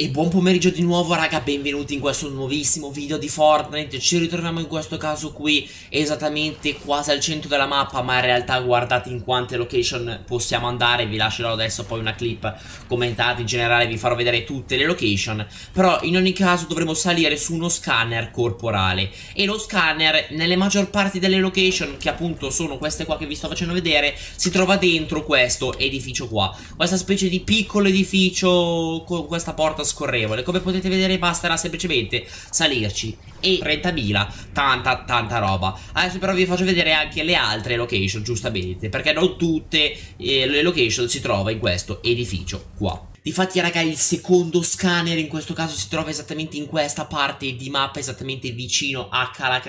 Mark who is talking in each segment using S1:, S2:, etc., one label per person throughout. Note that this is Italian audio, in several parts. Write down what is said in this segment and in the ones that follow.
S1: E buon pomeriggio di nuovo raga, benvenuti in questo nuovissimo video di Fortnite Ci ritroviamo in questo caso qui esattamente quasi al centro della mappa Ma in realtà guardate in quante location possiamo andare Vi lascerò adesso poi una clip commentata in generale Vi farò vedere tutte le location Però in ogni caso dovremo salire su uno scanner corporale E lo scanner nelle maggior parte delle location Che appunto sono queste qua che vi sto facendo vedere Si trova dentro questo edificio qua Questa specie di piccolo edificio con questa porta scorrevole. Come potete vedere basterà semplicemente salirci e 30.000, tanta tanta roba. Adesso però vi faccio vedere anche le altre location, giustamente, perché non tutte eh, le location si trovano in questo edificio qua. Difatti, raga, il secondo scanner in questo caso si trova esattamente in questa parte di mappa, esattamente vicino a Cala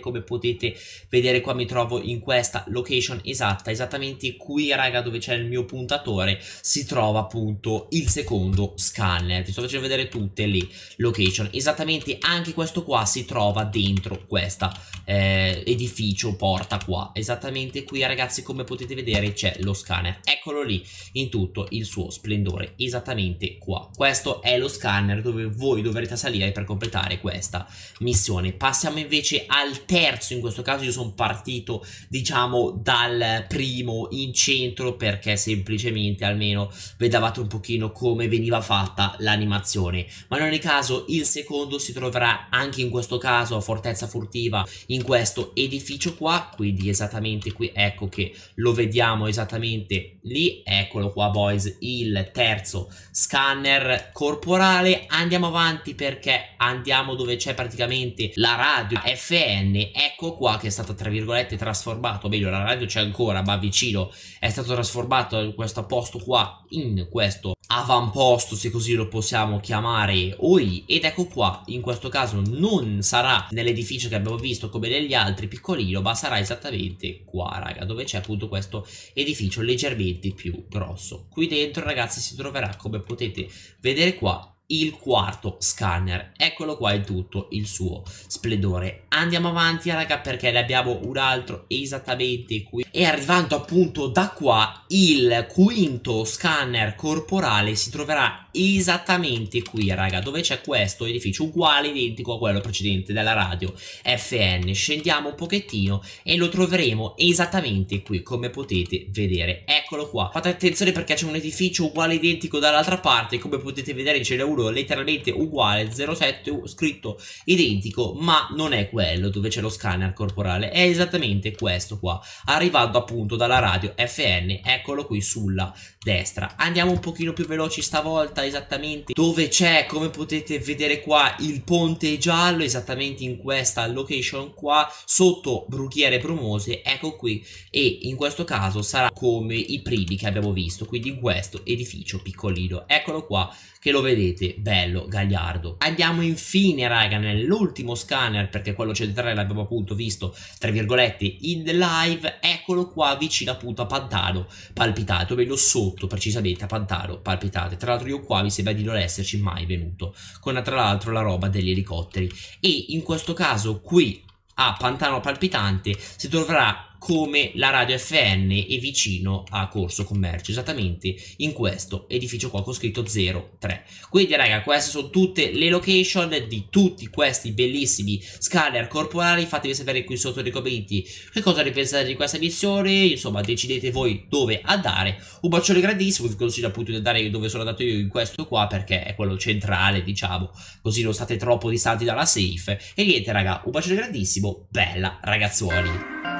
S1: come potete vedere qua mi trovo in questa location esatta, esattamente qui, raga, dove c'è il mio puntatore, si trova appunto il secondo scanner. Ti sto facendo vedere tutte le location, esattamente anche questo qua si trova dentro questa eh, edificio porta qua. Esattamente qui ragazzi come potete vedere c'è lo scanner. Eccolo lì in tutto il suo splendore, esattamente qua. Questo è lo scanner dove voi dovrete salire per completare questa missione. Passiamo invece al terzo, in questo caso io sono partito diciamo dal primo in centro perché semplicemente almeno vedavate un pochino come veniva fatta l'animazione. Ma in ogni caso il secondo si troverà anche in questo caso a Fortezza Furtiva in in questo edificio qua, quindi esattamente qui, ecco che lo vediamo esattamente lì, eccolo qua boys, il terzo scanner corporale, andiamo avanti perché andiamo dove c'è praticamente la radio FN, ecco qua che è stata tra virgolette trasformato, meglio la radio c'è ancora ma vicino, è stato trasformato in questo posto qua in questo avamposto se così lo possiamo chiamare OI ed ecco qua in questo caso non sarà nell'edificio che abbiamo visto come comunque degli altri piccolino, ma sarà esattamente qua, raga, dove c'è appunto questo edificio leggermente più grosso. Qui dentro, ragazzi, si troverà, come potete vedere qua, il quarto scanner. Eccolo qua in tutto il suo splendore. Andiamo avanti raga perché ne abbiamo un altro esattamente qui. E arrivando appunto da qua il quinto scanner corporale si troverà esattamente qui raga dove c'è questo edificio uguale identico a quello precedente della radio FN. Scendiamo un pochettino e lo troveremo esattamente qui come potete vedere. Eccolo qua. Fate attenzione perché c'è un edificio uguale identico dall'altra parte come potete vedere ce n'è uno puro, letteralmente uguale, 07 scritto identico, ma non è quello dove c'è lo scanner corporale, è esattamente questo qua, arrivando appunto dalla radio FN, eccolo qui sulla destra. Andiamo un pochino più veloci stavolta, esattamente dove c'è, come potete vedere qua, il ponte giallo, esattamente in questa location qua, sotto Brughiere brumose ecco qui, e in questo caso sarà come i primi che abbiamo visto, quindi in questo edificio piccolino, eccolo qua che lo vedete veramente bello, gagliardo. Andiamo infine, raga, nell'ultimo scanner, perché quello centrale l'abbiamo appunto visto, tra virgolette, in live, eccolo qua vicino appunto a Pantano Palpitate, o meglio sotto precisamente a Pantano Palpitate. Tra l'altro io qua mi sembra di non esserci mai venuto, con tra l'altro la roba degli elicotteri. E in questo caso qui a Pantano Palpitante si dovrà come la radio FN e vicino a Corso Commercio, esattamente in questo edificio qua con scritto 03. Quindi raga, queste sono tutte le location di tutti questi bellissimi scanner corporali, fatemi sapere qui sotto nei commenti che cosa ne pensate di questa missione, insomma decidete voi dove andare. Un bacione grandissimo, vi consiglio appunto di andare dove sono andato io in questo qua perché è quello centrale diciamo, così non state troppo distanti dalla safe. E niente raga, un bacione grandissimo, bella ragazzuoli!